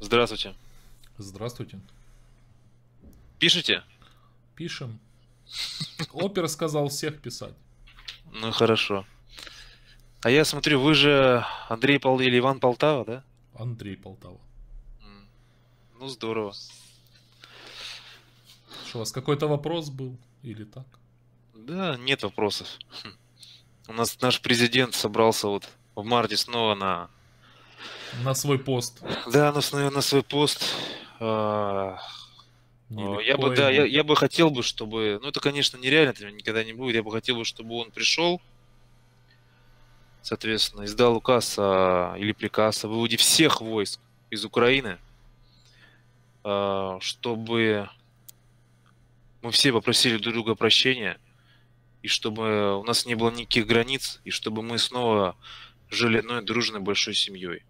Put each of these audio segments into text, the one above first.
Здравствуйте. Здравствуйте. Пишите? Пишем. Опер сказал всех писать. Ну хорошо. А я смотрю, вы же Андрей Пол или Иван Полтава, да? Андрей Полтава. Ну здорово. Что, у вас какой-то вопрос был или так? Да, нет вопросов. Хм. У нас наш президент собрался вот в марте снова на на свой пост. Да, на, на свой пост. А, ну, я бы, да, я, я бы хотел бы, чтобы, ну это, конечно, нереально, это никогда не будет, я бы хотел бы, чтобы он пришел, соответственно, издал указ о, или приказ о выводе всех войск из Украины, а, чтобы мы все попросили друг друга прощения, и чтобы у нас не было никаких границ, и чтобы мы снова жили одной дружной большой семьей.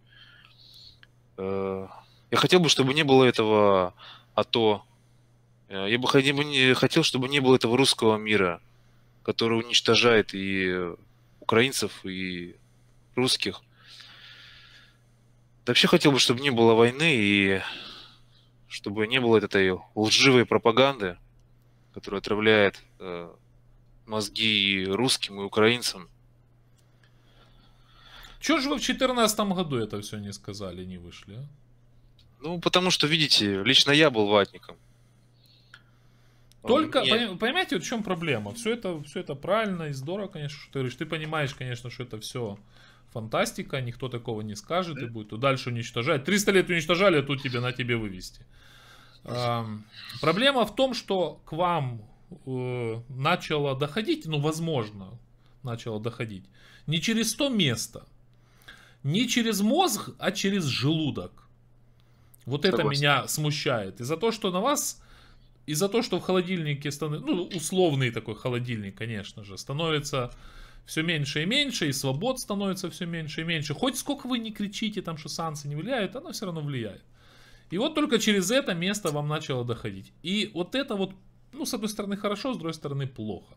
Э, я хотел бы, чтобы не было этого АТО. Э, я бы хотел, чтобы не было этого русского мира, который уничтожает и украинцев, и русских. Да вообще хотел бы, чтобы не было войны и чтобы не было этой лживой пропаганды, которая отравляет э, мозги и русским, и украинцам – чего же вы в 2014 году это все не сказали, не вышли? А? Ну, потому что, видите, лично я был ватником. Только, Мне... понимаете, вот в чем проблема? Все это, все это правильно и здорово, конечно, что ты говоришь. Ты понимаешь, конечно, что это все фантастика, никто такого не скажет да. и будет дальше уничтожать. 300 лет уничтожали, а тут тебе на тебе вывести. А, проблема в том, что к вам э, начало доходить, ну, возможно, начало доходить, не через то место, не через мозг, а через желудок. Вот Согласен. это меня смущает. И за то, что на вас, и за то, что в холодильнике становится, ну, условный такой холодильник, конечно же, становится все меньше и меньше, и свобод становится все меньше и меньше. Хоть сколько вы не кричите, там, что санкции не влияют, оно все равно влияет. И вот только через это место вам начало доходить. И вот это вот, ну, с одной стороны хорошо, с другой стороны плохо.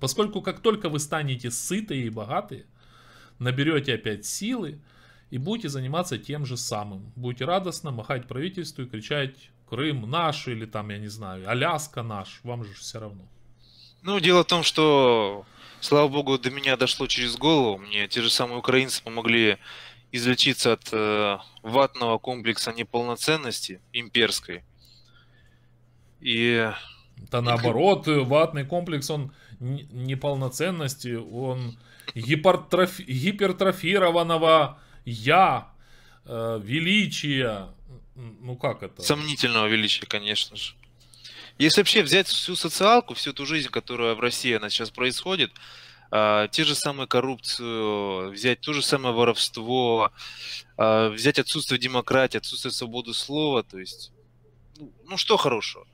Поскольку как только вы станете сытые и богатые, наберете опять силы и будете заниматься тем же самым. Будете радостно махать правительству и кричать «Крым наш» или там, я не знаю, «Аляска наш», вам же все равно. Ну, дело в том, что, слава богу, до меня дошло через голову. Мне те же самые украинцы помогли излечиться от э, ватного комплекса неполноценности имперской. И... Да наоборот, ватный комплекс, он неполноценности, он гипертрофи- гипертрофированного я, э, величия. Ну как это? Сомнительного величия, конечно же. Если вообще взять всю социалку, всю ту жизнь, которая в России она сейчас происходит, э, те же самые коррупцию, взять то же самое воровство, э, взять отсутствие демократии, отсутствие свободы слова, то есть, ну, ну что хорошего?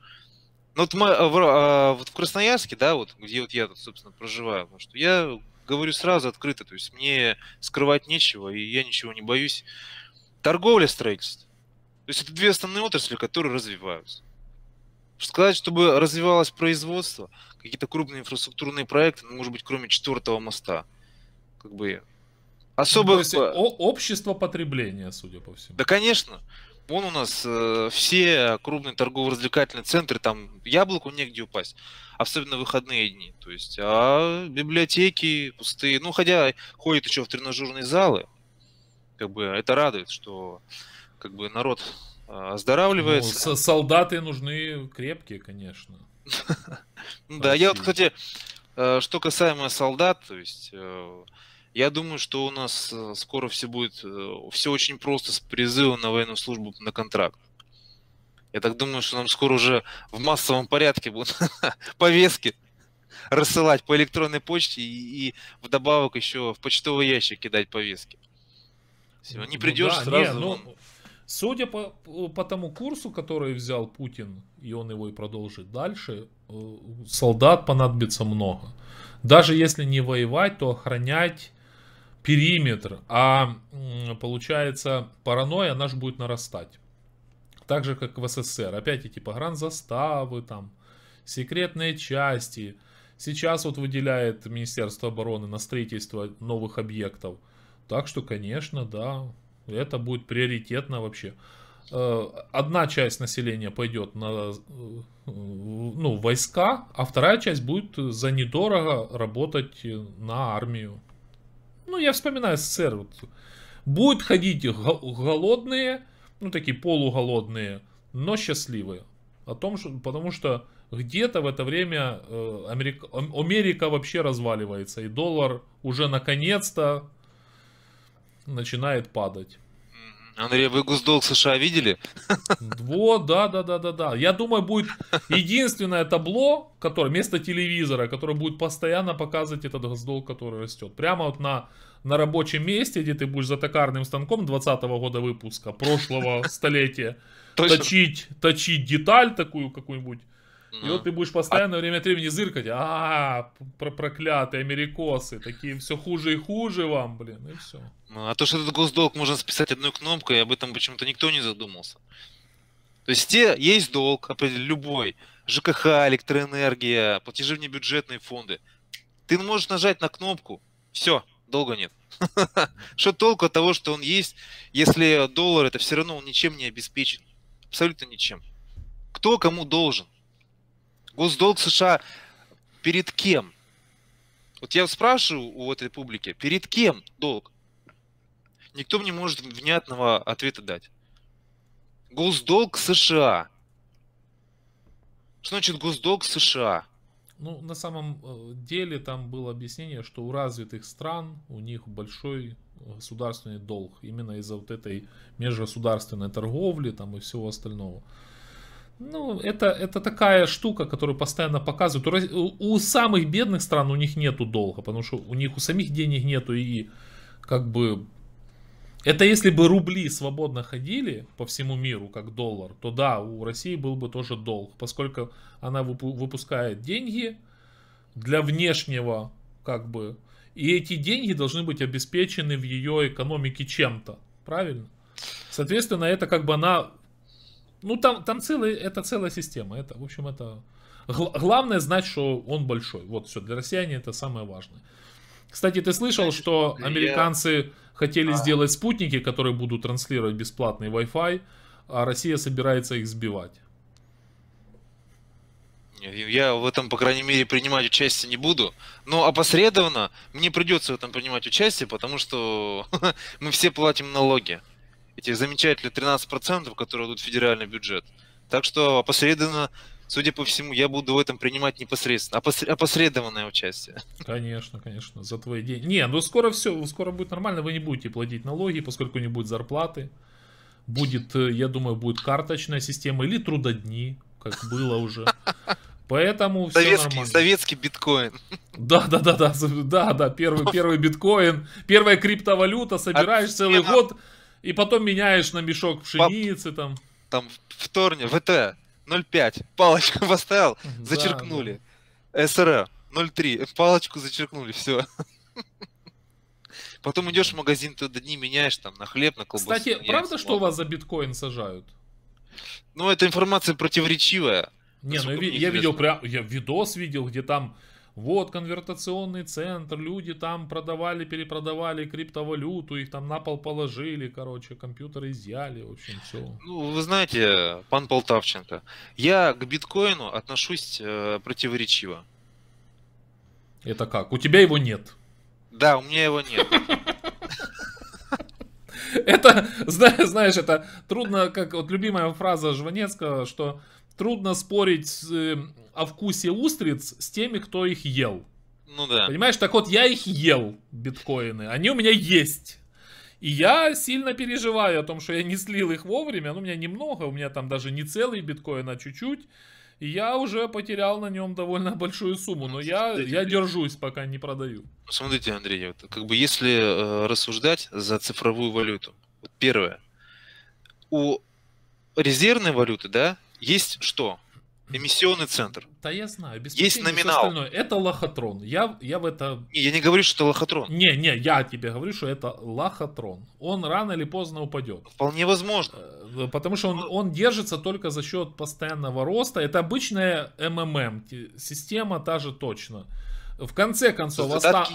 Ну, вот, мы, э, вот в Красноярске, да, вот где вот я, собственно, проживаю, потому что я говорю сразу открыто, то есть мне скрывать нечего, и я ничего не боюсь. Торговля, строительство. То есть это две основные отрасли, которые развиваются. Сказать, чтобы развивалось производство, какие-то крупные инфраструктурные проекты, ну, может быть, кроме четвертого моста. Как бы особо... Ну, то есть, о- общество потребления, судя по всему. Да, конечно. Вон у нас э, все крупные торгово-развлекательные центры, там яблоку негде упасть, особенно в выходные дни. То есть, а библиотеки пустые. Ну, хотя ходят еще в тренажерные залы, как бы это радует, что как бы народ э, оздоравливается. Ну, солдаты нужны крепкие, конечно. Да, я вот, кстати, э, что касаемо солдат, то есть э, я думаю, что у нас э, скоро все будет, э, все очень просто с призывом на военную службу на контракт. Я так думаю, что нам скоро уже в массовом порядке будут повестки рассылать по электронной почте и, и вдобавок еще в почтовый ящик кидать повестки. Все, не придешь ну, да, сразу. Не, ну, ну Судя по, по тому курсу, который взял Путин, и он его и продолжит дальше, э, солдат понадобится много. Даже если не воевать, то охранять периметр, а получается паранойя, наш будет нарастать. Так же, как в СССР. Опять эти погранзаставы, там, секретные части. Сейчас вот выделяет Министерство обороны на строительство новых объектов. Так что, конечно, да, это будет приоритетно вообще. Э, одна часть населения пойдет на э, ну, войска, а вторая часть будет за недорого работать на армию. Ну, я вспоминаю СССР. Вот. Будут ходить голодные, ну, такие полуголодные, но счастливые. О том, что, потому что где-то в это время э, Америка, Америка вообще разваливается, и доллар уже наконец-то начинает падать. Андрей, вы госдолг США видели? Вот, да, да, да, да, да. Я думаю, будет единственное табло, которое вместо телевизора, которое будет постоянно показывать этот госдолг, который растет. Прямо вот на, на рабочем месте, где ты будешь за токарным станком 20 -го года выпуска, прошлого столетия, точить, точить деталь такую какую-нибудь, и вот ты будешь постоянно время от времени зыркать. А, про проклятые америкосы. Такие все хуже и хуже вам, блин, и все. Ну, а то, что этот госдолг можно списать одной кнопкой, об этом почему-то никто не задумался. То есть те, есть долг любой, ЖКХ, электроэнергия, платежи вне бюджетные фонды. Ты можешь нажать на кнопку, все, долго нет. Что толку от того, что он есть, если доллар это все равно он ничем не обеспечен? Абсолютно ничем. Кто кому должен? Госдолг США перед кем? Вот я спрашиваю у этой публики, перед кем долг? Никто мне может внятного ответа дать. Госдолг США. Что значит госдолг США? Ну, на самом э, деле там было объяснение, что у развитых стран у них большой э, государственный долг именно из-за вот этой межгосударственной торговли там и всего остального. Ну, это, это такая штука, которую постоянно показывают. У, у самых бедных стран у них нету долга, потому что у них у самих денег нету и как бы... Это если бы рубли свободно ходили по всему миру, как доллар, то да, у России был бы тоже долг, поскольку она выпускает деньги для внешнего, как бы, и эти деньги должны быть обеспечены в ее экономике чем-то, правильно? Соответственно, это как бы она ну, там, там целый, это целая система. Это, в общем, это... главное знать, что он большой. Вот все, для россияне это самое важное. Кстати, ты слышал, что американцы хотели а. сделать спутники, которые будут транслировать бесплатный Wi-Fi, а Россия собирается их сбивать. Я в этом, по крайней мере, принимать участие не буду. Но опосредованно мне придется в этом принимать участие, потому что мы все платим налоги эти замечательные 13%, которые идут в федеральный бюджет. Так что опосредованно, судя по всему, я буду в этом принимать непосредственно, опосред... опосредованное участие. Конечно, конечно, за твои деньги. Не, ну скоро все, скоро будет нормально, вы не будете платить налоги, поскольку не будет зарплаты. Будет, э, я думаю, будет карточная система или трудодни, как было уже. Поэтому все советский, нормально. Советский биткоин. Да, да, да, да, да, да, первый, первый биткоин, первая криптовалюта, собираешь целый год, и потом меняешь на мешок пшеницы там. Там в Торне, ВТ 0,5, палочку поставил, зачеркнули. Да. СР 0,3, палочку зачеркнули, все. Потом идешь в магазин, ты дни меняешь там на хлеб, на колбасу. Кстати, на правда, лапу. что вас за биткоин сажают? Ну, это информация противоречивая. Не, ну я, я видел прям, я видос видел, где там вот конвертационный центр, люди там продавали, перепродавали криптовалюту, их там на пол положили, короче, компьютеры изъяли, в общем, все. Ну, вы знаете, пан Полтавченко, я к биткоину отношусь э, противоречиво. Это как? У тебя его нет? Да, у меня его нет. Это, знаешь, это трудно, как вот любимая фраза Жванецкого, что трудно спорить э, о вкусе устриц с теми, кто их ел. Ну да. Понимаешь, так вот я их ел, биткоины. Они у меня есть. И я сильно переживаю о том, что я не слил их вовремя. Ну, у меня немного, у меня там даже не целый биткоин, а чуть-чуть. И я уже потерял на нем довольно большую сумму, но я, я держусь, пока не продаю. Смотрите, Андрей, вот, как бы если э, рассуждать за цифровую валюту, вот первое, у резервной валюты, да, есть что? Эмиссионный центр. Да я знаю, Есть номинал. Это лохотрон. Я, я в это... Не, я не говорю, что это лохотрон. Не, не, я тебе говорю, что это лохотрон. Он рано или поздно упадет. Вполне возможно. Э, потому что он, он держится только за счет постоянного роста. Это обычная МММ. Система та же точно. В конце концов, Задатки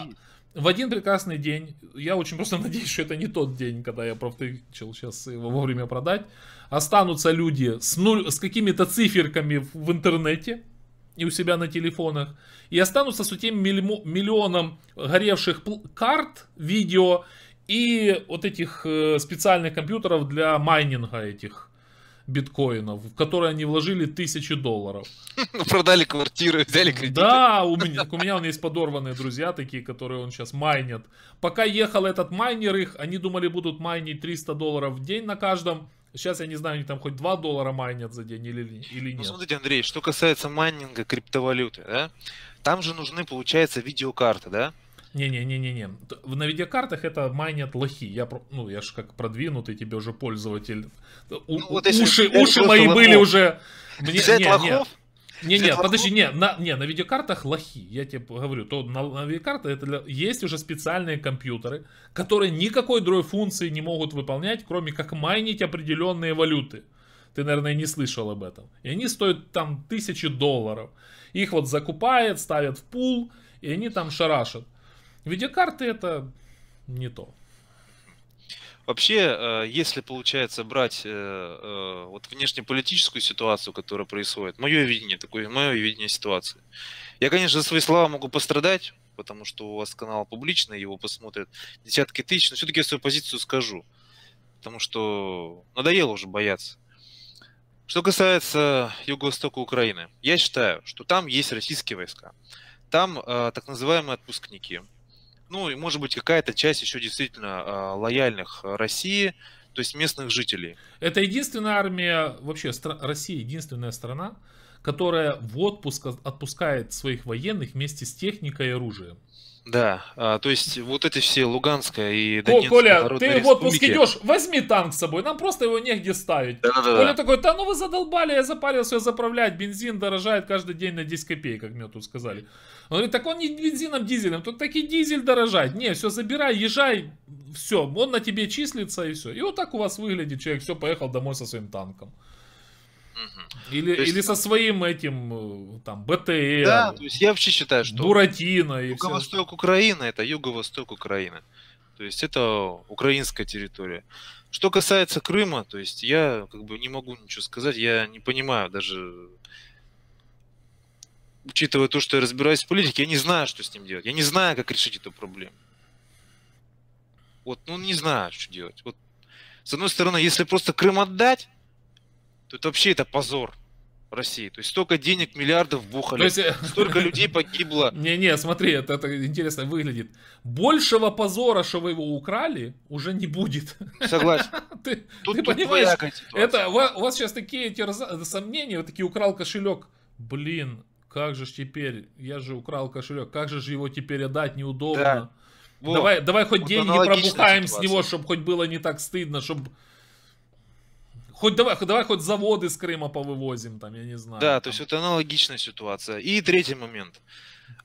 в один прекрасный день, я очень просто надеюсь, что это не тот день, когда я профтычил сейчас его вовремя продать, останутся люди с, нуль, с какими-то циферками в, интернете и у себя на телефонах, и останутся с тем миллионом горевших карт, видео и вот этих э, специальных компьютеров для майнинга этих биткоинов, в которые они вложили тысячи долларов. Продали квартиру, взяли кредиты. Да, у меня, у меня есть подорванные друзья такие, которые он сейчас майнит. Пока ехал этот майнер их, они думали будут майнить 300 долларов в день на каждом. Сейчас я не знаю, они там хоть 2 доллара майнят за день или, или ну, нет. Ну, смотрите, Андрей, что касается майнинга криптовалюты, да, там же нужны, получается, видеокарты, да? Не-не-не-не-не. На видеокартах это майнят лохи. Я, ну, я же как продвинутый тебе уже пользователь. Э, у, ну, вот уши уши мои лохов. были уже... Мне, взять не, лохов? Не, не, подожди, не, на, не, на видеокартах лохи, я тебе говорю, то на, на видеокартах это для, есть уже специальные компьютеры, которые никакой другой функции не могут выполнять, кроме как майнить определенные валюты. Ты, наверное, не слышал об этом. И они стоят там тысячи долларов. Их вот закупают, ставят в пул, и они там шарашат. Видеокарты это не то. Вообще, э, если получается брать э, э, вот внешнеполитическую ситуацию, которая происходит, мое видение, такое мое видение ситуации. Я, конечно, за свои слова могу пострадать, потому что у вас канал публичный, его посмотрят десятки тысяч, но все-таки я свою позицию скажу, потому что надоело уже бояться. Что касается юго-востока Украины, я считаю, что там есть российские войска, там так называемые отпускники – ну, и может быть какая-то часть еще действительно а, лояльных а, России, то есть местных жителей. Это единственная армия, вообще стра- Россия единственная страна, которая в отпуск отпускает своих военных вместе с техникой и оружием. Да, а, то есть вот эти все Луганская и Донецкая О, Коля, ты республики. в отпуск идешь, возьми танк с собой, нам просто его негде ставить. Да, да, да. Коля такой, да ну вы задолбали, я запарился заправлять, бензин дорожает каждый день на 10 копеек, как мне тут сказали. Он говорит, так он не бензином, дизелем, тут таки дизель дорожает. Не, все, забирай, езжай, все, он на тебе числится и все. И вот так у вас выглядит человек, все, поехал домой со своим танком. Или, есть... или со своим этим, э, там, БТР. Да, то есть я вообще считаю, что... Буратино и Юго-восток все... Украины, это юго-восток Украины. То есть это украинская территория. Что касается Крыма, то есть я как бы не могу ничего сказать, я не понимаю даже учитывая то, что я разбираюсь в политике, я не знаю, что с ним делать. Я не знаю, как решить эту проблему. Вот, ну не знаю, что делать. Вот, с одной стороны, если просто Крым отдать, Тут вообще это позор. России. То есть столько денег, миллиардов бухали, есть... Э, столько людей погибло. Не-не, смотри, это, это интересно выглядит. Большего позора, что вы его украли, уже не будет. Согласен. Ты, тут, ты тут понимаешь, это, у, вас сейчас такие терза... сомнения, вот такие украл кошелек. Блин, как же теперь, я же украл кошелек, как же же его теперь отдать, неудобно. Да. Вот. Давай, давай хоть вот деньги пробухаем ситуация. с него, чтобы хоть было не так стыдно, чтобы Хоть давай, хоть давай хоть заводы с Крыма повывозим, там, я не знаю. Да, там. то есть это аналогичная ситуация. И третий момент.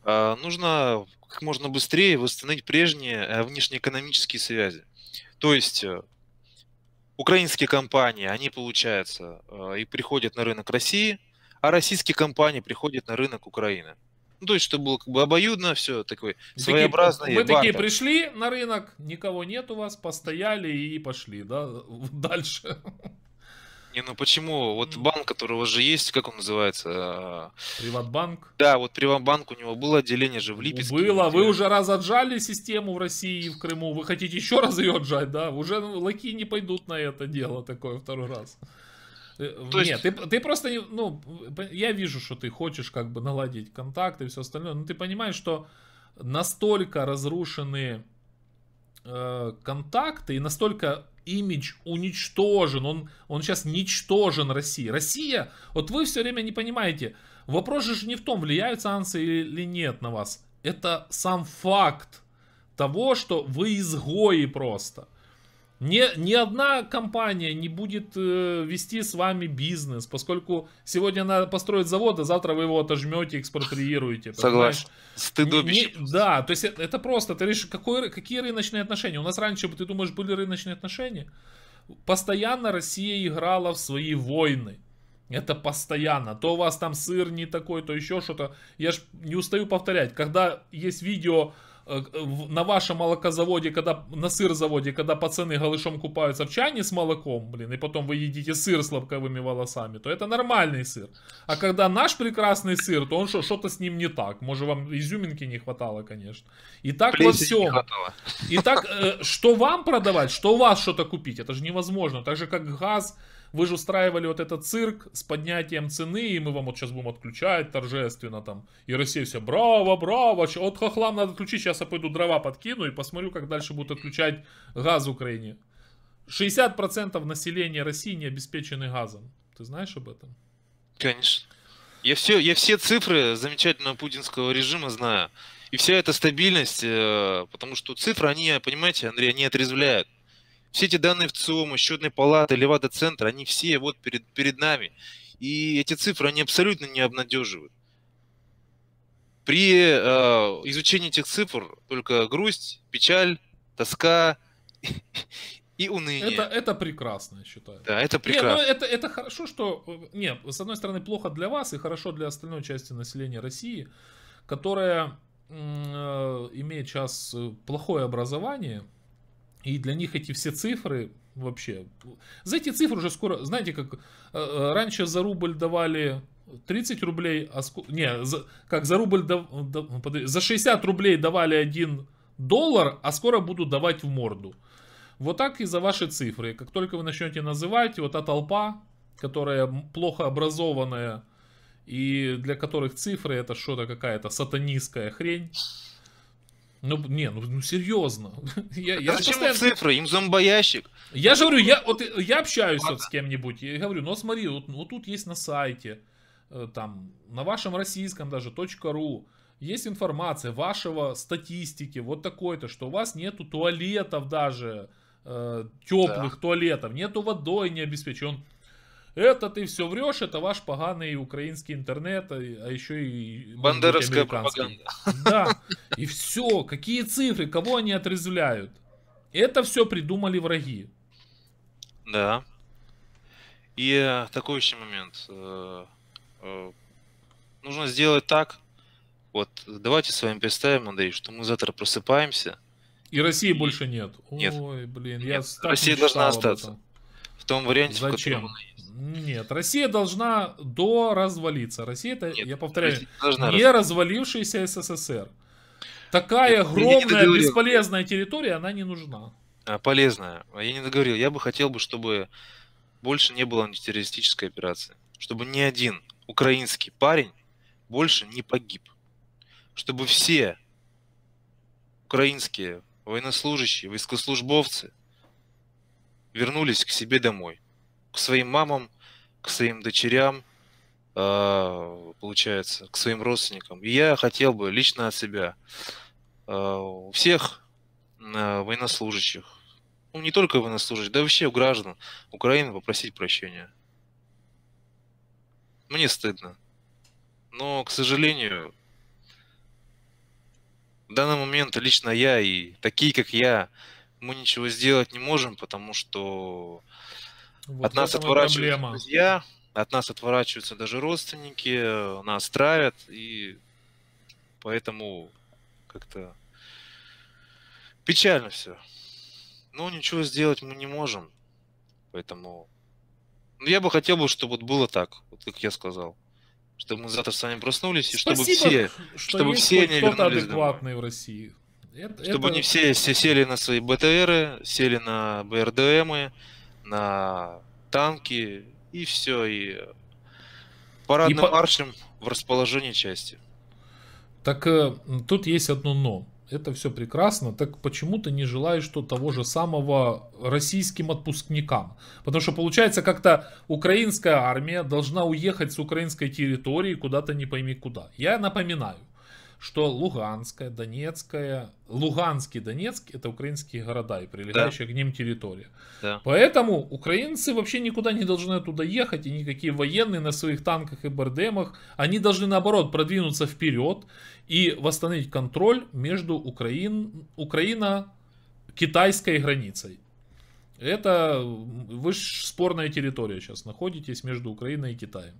А, нужно как можно быстрее восстановить прежние э, внешнеэкономические связи. То есть э, украинские компании, они, получается, э, и приходят на рынок России, а российские компании приходят на рынок Украины. Ну, то есть, чтобы было как бы обоюдно, все такое своеобразное. Вы такие пришли на рынок, никого нет у вас, постояли и пошли, да, дальше. Не, ну почему? Вот банк, который у вас же есть, как он называется? Приватбанк? Да, вот Приватбанк, у него было отделение же в ну, Липецке. Было, где... вы уже раз отжали систему в России и в Крыму, вы хотите еще раз ее отжать, да? Уже ну, лаки не пойдут на это дело такое второй раз. Э, То есть... ты, ты просто, ну, я вижу, что ты хочешь как бы наладить контакты и все остальное, но ты понимаешь, что настолько разрушены э, контакты и настолько имидж уничтожен, он, он сейчас ничтожен России. Россия, вот вы все время не понимаете, вопрос же не в том, влияют санкции или нет на вас. Это сам факт того, что вы изгои просто. Ни, ни одна компания не будет э, вести с вами бизнес, поскольку сегодня надо построить завод, а завтра вы его отожмете, экспроприируете. Согласен. Стыдобище. да, то есть это, это просто, ты решишь, какой, какие рыночные отношения. У нас раньше, ты думаешь, были рыночные отношения? Постоянно Россия играла в свои войны. Это постоянно. То у вас там сыр не такой, то еще что-то. Я ж не устаю повторять. Когда есть видео на вашем молокозаводе, когда на сырзаводе, когда пацаны голышом купаются в чане с молоком, блин, и потом вы едите сыр с лобковыми волосами, то это нормальный сыр. А когда наш прекрасный сыр, то он что-то что с ним не так. Может, вам изюминки не хватало, конечно. И так во всем. И так, э, что вам продавать, что у вас что-то купить, это же невозможно. Так же, как газ вы же устраивали вот этот цирк с поднятием цены, и мы вам вот сейчас будем отключать торжественно там. И Россия все, браво, браво, от хохлам надо отключить, сейчас я пойду дрова подкину и посмотрю, как дальше будут отключать газ в Украине. 60% населения России не обеспечены газом. Ты знаешь об этом? Конечно. Я все, я все цифры замечательного путинского режима знаю. И вся эта стабильность, э, потому что цифры, они, понимаете, Андрей, они отрезвляют. Все эти данные в ЦИОМа, счетной палаты, Левада-центра, они все вот перед, перед нами. И эти цифры, они абсолютно не обнадеживают. При э, изучении этих цифр только грусть, печаль, тоска и уныние. Это, это прекрасно, я считаю. Да, это прекрасно. Не, ну это, это хорошо, что... Э, не, с одной стороны, плохо для вас и хорошо для остальной части населения России, которая э, имеет сейчас э, плохое образование, и для них эти все цифры вообще... За эти цифры уже скоро... Знаете, как э, э, раньше за рубль давали 30 рублей... А ск... Не, за, как за рубль... Дав... Ну, за 60 рублей давали 1 доллар, а скоро будут давать в морду. Вот так и за ваши цифры. Как только вы начнете называть, вот та толпа, которая плохо образованная, и для которых цифры это что-то какая-то сатанистская хрень, ну, не, ну, ну серьезно. Я, я а зачем постоянно... цифры? Им зомбоящик. Я же говорю, я, вот, я общаюсь а вот с кем-нибудь, я говорю, ну смотри, вот, ну, вот тут есть на сайте, э, там, на вашем российском даже, .ру, есть информация вашего статистики, вот такой-то, что у вас нету туалетов даже, теплых э, да. туалетов, нету водой не обеспечен. Это ты все врешь, это ваш поганый украинский интернет, а, а еще и... Бандеровская быть, пропаганда. Да, и все, какие цифры, кого они отрезвляют. Это все придумали враги. Да. И э, такой еще момент. Э, э, нужно сделать так. Вот давайте с вами представим, Андрей, что мы завтра просыпаемся. И России больше нет. нет. Ой, блин, нет. я Россия должна остаться. Этом том варианте, Зачем? Нет, Россия должна до развалиться. Россия это, я повторяю, не развалившийся СССР. Такая Нет, огромная бесполезная территория, она не нужна. А, полезная. А, я не договорил. Я бы хотел бы, чтобы больше не было антитеррористической операции. Чтобы ни один украинский парень больше не погиб. Чтобы все украинские военнослужащие, войскослужбовцы – вернулись к себе домой, к своим мамам, к своим дочерям, а, получается, к своим родственникам. И я хотел бы лично от себя а, у всех а, военнослужащих, ну не только военнослужащих, да вообще у граждан Украины попросить прощения. Мне стыдно. Но, к сожалению, в данный момент лично я и такие, как я, мы ничего сделать не можем, потому что вот от нас отворачиваются проблема. друзья, от нас отворачиваются даже родственники, э, нас травят, и поэтому как-то печально все. Но ничего сделать мы не можем, поэтому... Ну, я бы хотел, бы, чтобы было так, вот как я сказал чтобы мы завтра с вами проснулись, и Спасибо, чтобы все, что чтобы все не вернулись адекватные домой. в России. Это, Чтобы это... не все, все сели на свои БТРы, сели на БРДМы, на танки и все, и парадным и по... маршем в расположении части. Так э, тут есть одно но. Это все прекрасно. Так почему ты не желаешь что того же самого российским отпускникам? Потому что получается как-то украинская армия должна уехать с украинской территории куда-то не пойми куда. Я напоминаю, что Луганская, Донецкая, Луганский, и Донецк это украинские города и прилегающая да. к ним территория. Да. Поэтому украинцы вообще никуда не должны туда ехать, и никакие военные на своих танках и бардемах, они должны наоборот продвинуться вперед и восстановить контроль между Украин, Украина китайской границей. Это вы спорная территория сейчас находитесь между Украиной и Китаем.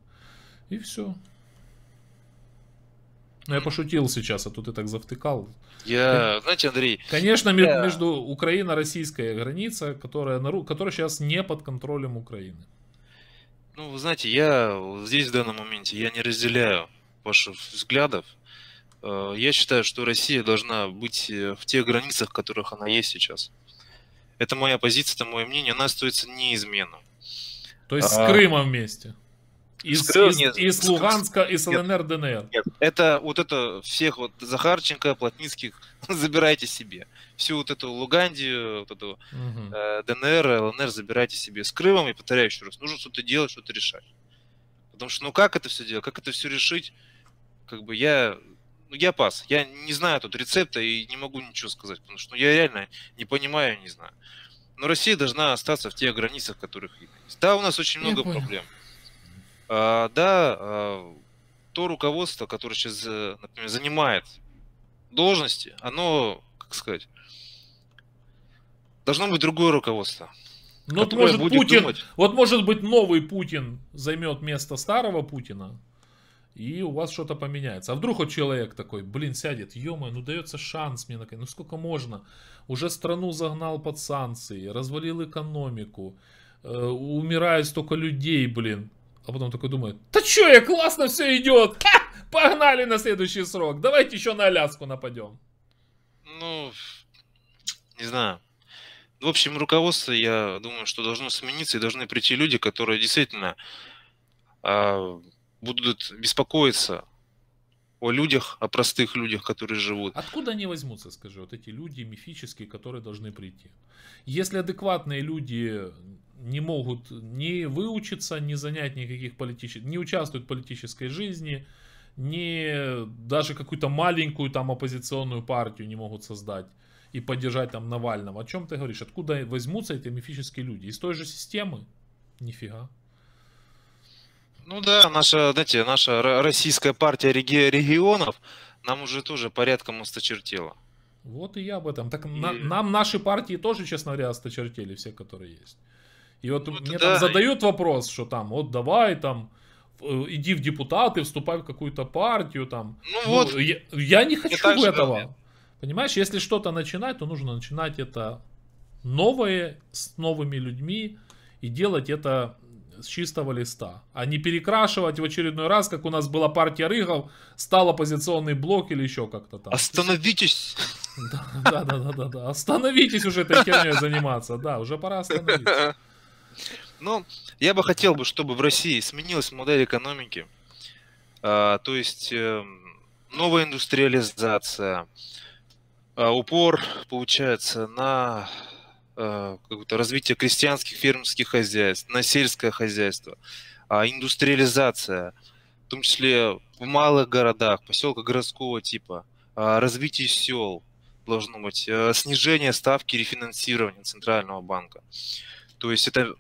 И все. Ну, я пошутил сейчас, а тут ты так завтыкал. Я, знаете, Андрей... Конечно, я... между Украина российская граница, которая, на... которая сейчас не под контролем Украины. Ну, вы знаете, я здесь в данном моменте, я не разделяю ваших взглядов. Э, я считаю, что Россия должна быть э, в тех границах, в которых она есть сейчас. Это моя позиция, это мое мнение, она остается неизменным. То есть а... с Крымом вместе? Из, Скрыл, из, нет, из Луганска, из ЛНР, ДНР. Нет, это вот это всех вот Захарченко, Плотницких забирайте себе. Всю вот эту Лугандию, вот эту угу. э, ДНР, ЛНР забирайте себе с Крымом. И повторяю еще раз, нужно что-то делать, что-то решать. Потому что ну как это все делать, как это все решить, как бы я ну, я пас. Я не знаю тут рецепта и не могу ничего сказать, потому что ну, я реально не понимаю, не знаю. Но Россия должна остаться в тех границах, которых есть. Да, у нас очень я много понял. проблем. А, да, а, то руководство, которое сейчас, э, например, занимает должности, оно, как сказать, должно быть другое руководство. Ну, вот может Путин, думать... вот может быть новый Путин займет место старого Путина, и у вас что-то поменяется. А вдруг вот человек такой, блин, сядет, ё ну дается шанс мне, наконец, ну сколько можно? Уже страну загнал под санкции, развалил экономику, э, умирает столько людей, блин. А потом такой думает, да чё, я классно все идет, Ха! погнали на следующий срок, давайте еще на Аляску нападем. Ну, не знаю. В общем, руководство, я думаю, что должно смениться и должны прийти люди, которые действительно э, будут беспокоиться о людях, о простых людях, которые живут. Откуда они возьмутся, скажи, вот эти люди мифические, которые должны прийти? Если адекватные люди не могут ни выучиться, ни занять никаких политических, не участвуют в политической жизни, не даже какую-то маленькую там оппозиционную партию не могут создать и поддержать там Навального. О чем ты говоришь? Откуда возьмутся эти мифические люди? Из той же системы? Нифига. Ну да, наша, знаете, наша российская партия реги- регионов нам уже тоже порядком осточертела. Вот и я об этом. Так и... на, нам наши партии тоже, честно говоря, осточертели, все, которые есть. И вот ну, мне да. там задают вопрос, что там, вот давай там, э, иди в депутаты, вступай в какую-то партию там. Ну, ну вот. Я, я не хочу так этого. Же, Понимаешь, если что-то начинать, то нужно начинать это новое, с новыми людьми и делать это с чистого листа, а не перекрашивать в очередной раз, как у нас была партия Рыгов, стал оппозиционный блок или еще как-то там. Остановитесь! Да, да, да, да, да, остановитесь уже этой херней заниматься, да, уже пора остановиться. Но ну, я бы хотел бы, чтобы в России сменилась модель экономики, а, то есть эм, новая индустриализация, а, упор, получается, на э, какое-то развитие крестьянских фермерских хозяйств, на сельское хозяйство, а индустриализация, в том числе в малых городах, поселках городского типа, развитие сел должно быть, э, снижение ставки рефинансирования Центрального банка. То есть это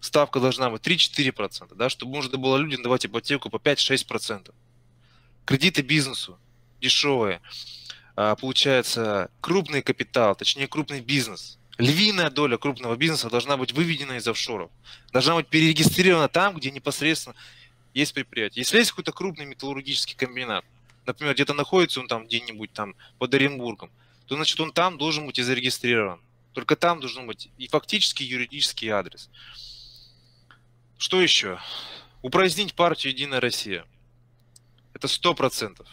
ставка должна быть 3-4%, да, чтобы можно было людям давать ипотеку по 5-6%. Кредиты бизнесу дешевые. А, получается, крупный капитал, точнее крупный бизнес, львиная доля крупного бизнеса должна быть выведена из офшоров, должна быть перерегистрирована там, где непосредственно есть предприятие. Если есть какой-то крупный металлургический комбинат, например, где-то находится он там где-нибудь там под Оренбургом, то значит он там должен быть и зарегистрирован. Только там должен быть и фактически и юридический адрес. Что еще? Упразднить партию «Единая Россия». Это сто процентов.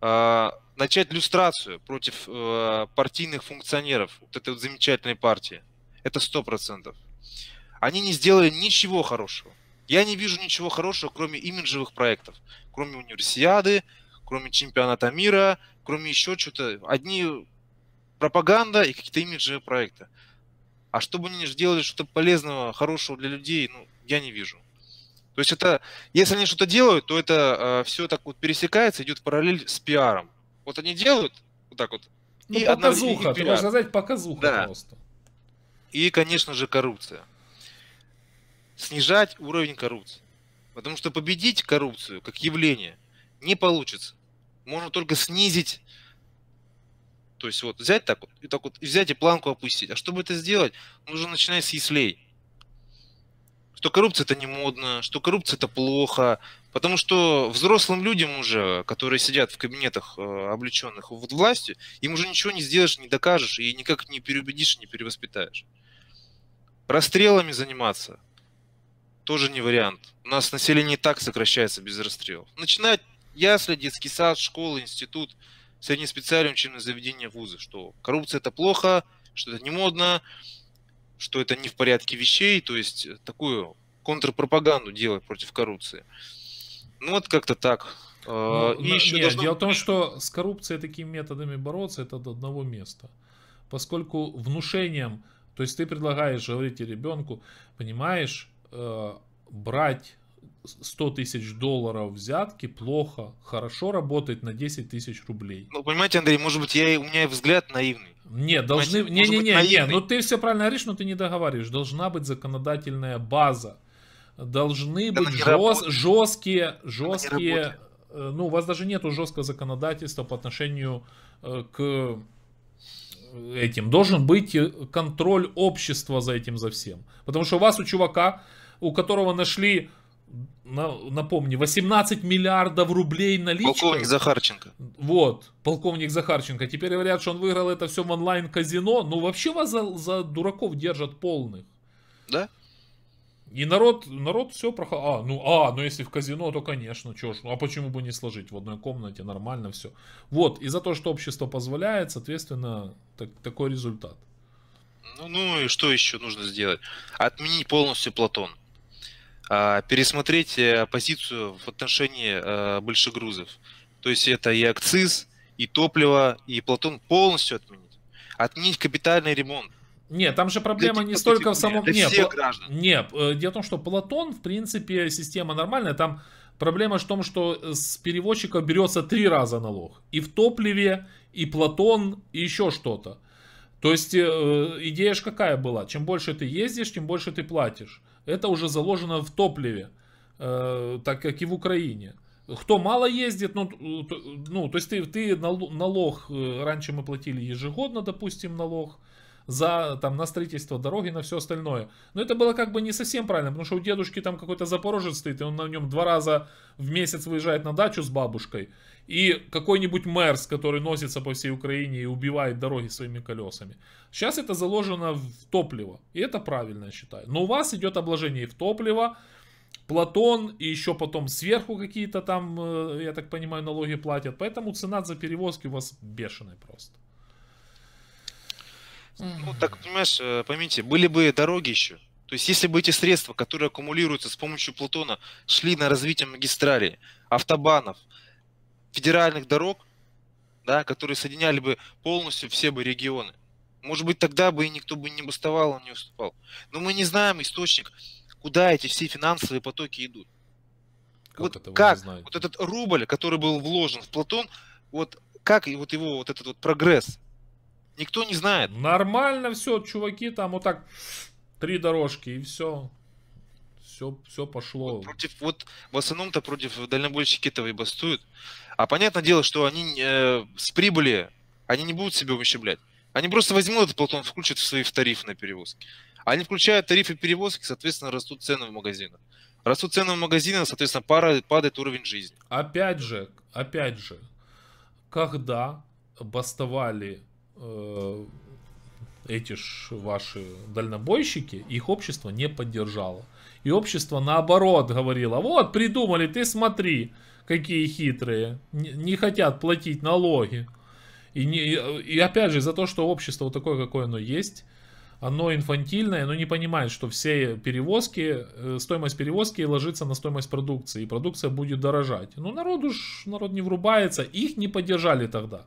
А, начать люстрацию против э, партийных функционеров вот этой вот замечательной партии. Это сто процентов. Они не сделали ничего хорошего. Я не вижу ничего хорошего, кроме имиджевых проектов. Кроме универсиады, кроме чемпионата мира, кроме еще чего то Одни пропаганда и какие-то имиджевые проекты. А чтобы они сделали что-то полезного, хорошего для людей, ну, я не вижу. То есть это, если они что-то делают, то это э, а, все так вот пересекается, идет в параллель с пиаром. Вот они делают, вот так вот. Ну, и показуха, и ты можешь сказать показуха да. просто. И, конечно же, коррупция. Снижать уровень коррупции. Потому что победить коррупцию как явление не получится. Можно только снизить то есть вот взять так вот, и так вот, и взять и планку опустить. А чтобы это сделать, нужно начинать с яслей что коррупция это не модно, что коррупция это плохо, потому что взрослым людям уже, которые сидят в кабинетах, э, облеченных вот властью, им уже ничего не сделаешь, не докажешь и никак не переубедишь, не перевоспитаешь. Расстрелами заниматься тоже не вариант. У нас население и так сокращается без расстрелов. Начинать ясли, детский сад, школа, институт, среднеспециальное учебное заведение, вузы, что коррупция это плохо, что это не модно, что это не в порядке вещей, то есть э, такую контрпропаганду делать против коррупции. Ну вот как-то так. А, ну, и на, еще нет, должно... Дело в том, что с коррупцией такими методами бороться это до одного места. Поскольку внушением, то есть ты предлагаешь, говорить ребенку, понимаешь, э, брать 100 тысяч долларов взятки плохо, хорошо работает на 10 тысяч рублей. Ну, понимаете, Андрей, может быть, я, у меня взгляд наивный. Не, должны... Не-не-не, не, ну ты все правильно говоришь, но ты не договариваешь. Должна быть законодательная база. Должны да быть жест, жесткие, жесткие... Ну, у вас даже нету жесткого законодательства по отношению э, к э, этим. Должен быть э, контроль общества за этим, за всем. Потому что у вас у чувака, у которого нашли напомни, 18 миллиардов рублей наличных. Полковник Захарченко. Вот, полковник Захарченко. Теперь говорят, что он выиграл это все в онлайн-казино. Ну, вообще вас за, за дураков держат полных. Да? И народ, народ все проходил. А, ну, а, ну если в казино, то, конечно, чё ж. Ну, а почему бы не сложить в одной комнате, нормально все. Вот, и за то, что общество позволяет, соответственно, так, такой результат. Ну, ну и что еще нужно сделать? Отменить полностью Платон. А, пересмотреть э, позицию в отношении э, большегрузов. То есть это и акциз, и топливо, и Платон полностью отменить. Отменить капитальный ремонт. Нет, там же проблема не столько в самом... Для нет, пла... нет, э, дело в том, что Платон, в принципе, система нормальная. Там проблема в том, что с переводчика берется три раза налог. И в топливе, и Платон, и еще что-то. То есть э, идея же какая была? Чем больше ты ездишь, тем больше ты платишь. Это уже заложено в топливе, э, так как и в Украине. Кто мало ездит, ну, ну то есть ты, ты налог, э, раньше мы платили ежегодно, допустим, налог, за там на строительство дороги, на все остальное. Но это было как бы не совсем правильно, потому что у дедушки там какой-то запорожец стоит, и он на нем два раза в месяц выезжает на дачу с бабушкой. И какой-нибудь мэрс, который носится по всей Украине и убивает дороги своими колесами. Сейчас это заложено в топливо, и это правильно, я считаю. Но у вас идет обложение и в топливо, Платон и еще потом сверху какие-то там, э, я так понимаю, налоги платят. Поэтому цена за перевозки у вас бешеная просто. Ну, так, понимаешь, э, поймите, были бы дороги еще. То есть, если бы эти средства, которые аккумулируются с помощью Плутона, шли на развитие магистралей, автобанов, федеральных дорог, да, которые соединяли бы полностью все бы регионы, может быть, тогда бы и никто бы не бастовал, не уступал. Но мы не знаем источник, куда эти все финансовые потоки идут. Как вот как вот этот рубль, который был вложен в Платон, вот как и вот его вот этот вот прогресс, Никто не знает. Нормально все, чуваки, там вот так три дорожки и все. Все, все пошло. Вот против, вот в основном-то против дальнобойщики этого и бастуют. А понятное дело, что они э, с прибыли, они не будут себе ущемлять. Они просто возьмут этот платон, включат в свои в тарифы на перевозки. Они включают тарифы перевозки, соответственно, растут цены в магазинах. Растут цены в магазинах, соответственно, пара, падает уровень жизни. Опять же, опять же, когда бастовали Э, эти ж ваши дальнобойщики, их общество не поддержало. И общество наоборот говорило, вот придумали, ты смотри, какие хитрые, не, не хотят платить налоги. И, не, и опять же, за то, что общество вот такое, какое оно есть, оно инфантильное, оно не понимает, что все перевозки, э, стоимость перевозки ложится на стоимость продукции, и продукция будет дорожать. Ну, народу ж, народ не врубается, их не поддержали тогда.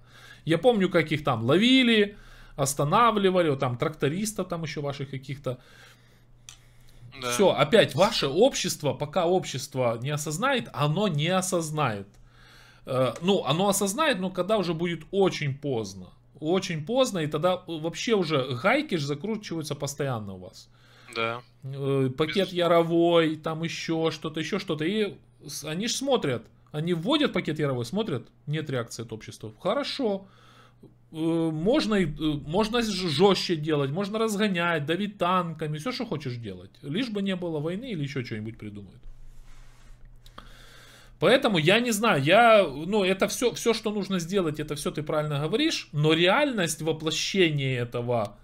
Я помню, как их там ловили, останавливали, там тракториста, там еще ваших каких-то. Да. Все, опять, ваше общество, пока общество не осознает, оно не осознает. Э, ну, оно осознает, но когда уже будет очень поздно очень поздно, и тогда э, вообще уже гайки же закручиваются постоянно у вас. Да. Э, пакет яровой, там еще что-то, еще что-то. И они же смотрят. Они вводят пакет яровой, смотрят, нет реакции от общества. Хорошо. Э, можно, можно жестче делать, можно разгонять, давить танками, все, что хочешь делать. Лишь бы не было войны или еще что-нибудь придумают. Поэтому я не знаю, я, ну, это все, все, что нужно сделать, это все ты правильно говоришь, но реальность воплощения этого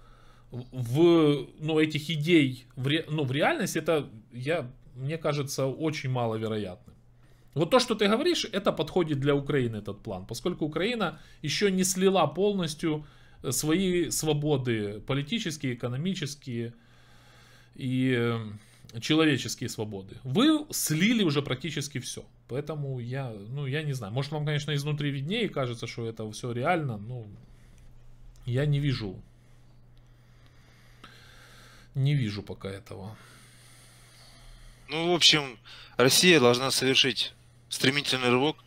в, ну, этих идей, в, ре, ну, в реальность, это, я, мне кажется, очень маловероятно. Вот то, что ты говоришь, это подходит для Украины этот план, поскольку Украина еще не слила полностью свои свободы политические, экономические и э, человеческие свободы. Вы слили уже практически все. Поэтому я, ну, я не знаю. Может, вам, конечно, изнутри виднее кажется, что это все реально, но я не вижу. Не вижу пока этого. Ну, в общем, Россия должна совершить стремительный рывок.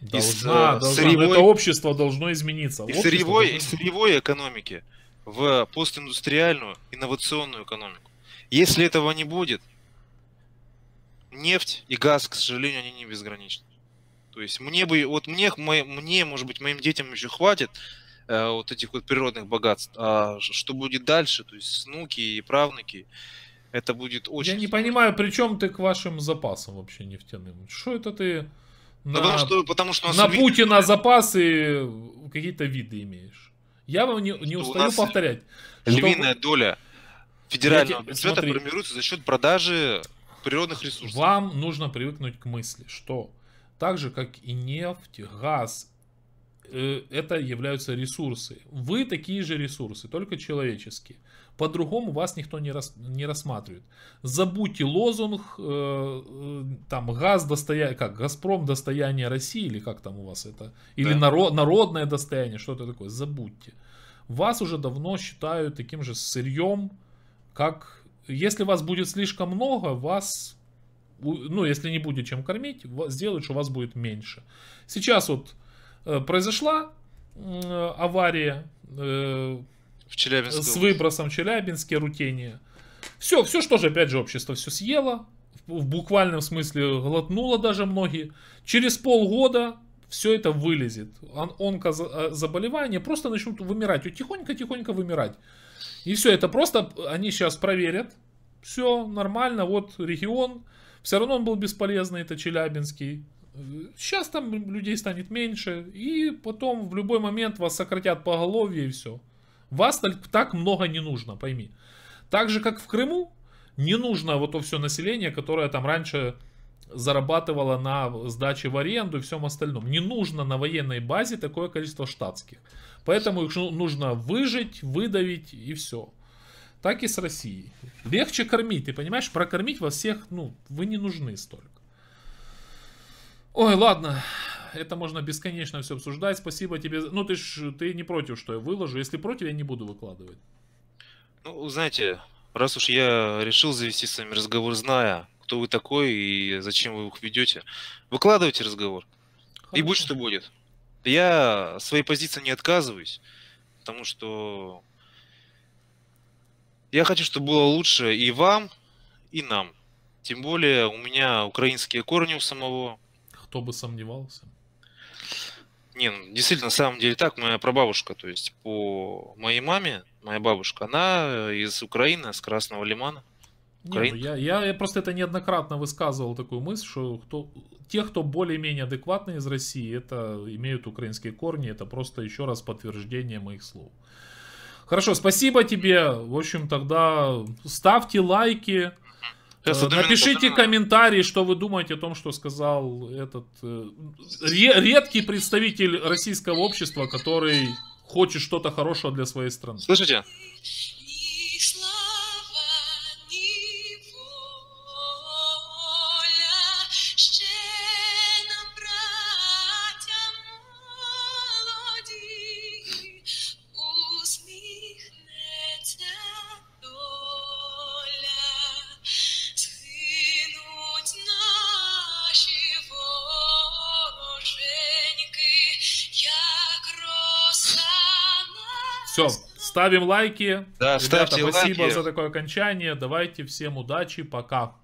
Должна, из, э, должна. Сырьевой, это общество должно измениться. Из сырьевой, должно... сырьевой экономики в постиндустриальную, инновационную экономику. Если этого не будет, нефть и газ, к сожалению, они не безграничны. То есть мне бы, вот мне, мне, может быть, моим детям еще хватит э, вот этих вот природных богатств. А что будет дальше, то есть внуки и правнуки, это будет очень... Я не понимаю, при чем ты к вашим запасам вообще нефтяным? Что это ты на, потому что, потому что на вид... запасы какие-то виды имеешь? Я вам не, не устаю повторять. Львиная что... доля федерального бюджета формируется за счет продажи природных ресурсов. Вам нужно привыкнуть к мысли, что так же, как и нефть, газ, э, это являются ресурсы. Вы такие же ресурсы, только человеческие. По-другому вас никто не, рас, не рассматривает. Забудьте лозунг, э, э там, газ достояние, как, Газпром достояние России, или как там у вас это, или да. народ, народное достояние, что-то такое, забудьте. Вас уже давно считают таким же сырьем, как если вас будет слишком много, вас, ну, если не будет чем кормить, сделают, что вас будет меньше. Сейчас вот э, произошла авария э, в с выбросом в Челябинске, Рутения. Все, все что же, опять же, общество все съело, в буквальном смысле глотнуло даже многие. Через полгода все это вылезет. Он, онкозаболевания э, просто начнут вымирать, тихонько-тихонько вымирать. И все, это просто они сейчас проверят. Все нормально, вот регион. Все равно он был бесполезный, это Челябинский. Сейчас там людей станет меньше, и потом в любой момент вас сократят по голове и все. Вас так много не нужно, пойми. Так же, как в Крыму, не нужно вот то все население, которое там раньше зарабатывала на сдаче в аренду и всем остальном. Не нужно на военной базе такое количество штатских. Поэтому их нужно выжить, выдавить и все. Так и с Россией. Легче кормить, ты понимаешь? Прокормить вас всех, ну, вы не нужны столько. Ой, ладно, это можно бесконечно все обсуждать. Спасибо тебе. Ну, ты ж ты не против, что я выложу. Если против, я не буду выкладывать. Ну, знаете, раз уж я решил завести с вами разговор, зная, кто вы такой и зачем вы их ведете. Выкладывайте разговор. Хорошо. И будь что будет. Я своей позиции не отказываюсь, потому что я хочу, чтобы было лучше и вам, и нам. Тем более у меня украинские корни у самого. Кто бы сомневался? Не, ну, действительно, на самом деле так. Моя прабабушка, то есть по моей маме, моя бабушка, она из Украины, с Красного Лимана. Не, ну я, я просто это неоднократно высказывал такую мысль, что кто, те, кто более-менее адекватны из России, это имеют украинские корни, это просто еще раз подтверждение моих слов. Хорошо, спасибо тебе. В общем, тогда ставьте лайки, э, Сейчас, Напишите комментарии, что вы думаете о том, что сказал этот э, редкий представитель российского общества, который хочет что-то хорошего для своей страны. Слышите? Ставим лайки. Да, Ребята, ставьте спасибо лайки. за такое окончание. Давайте всем удачи. Пока.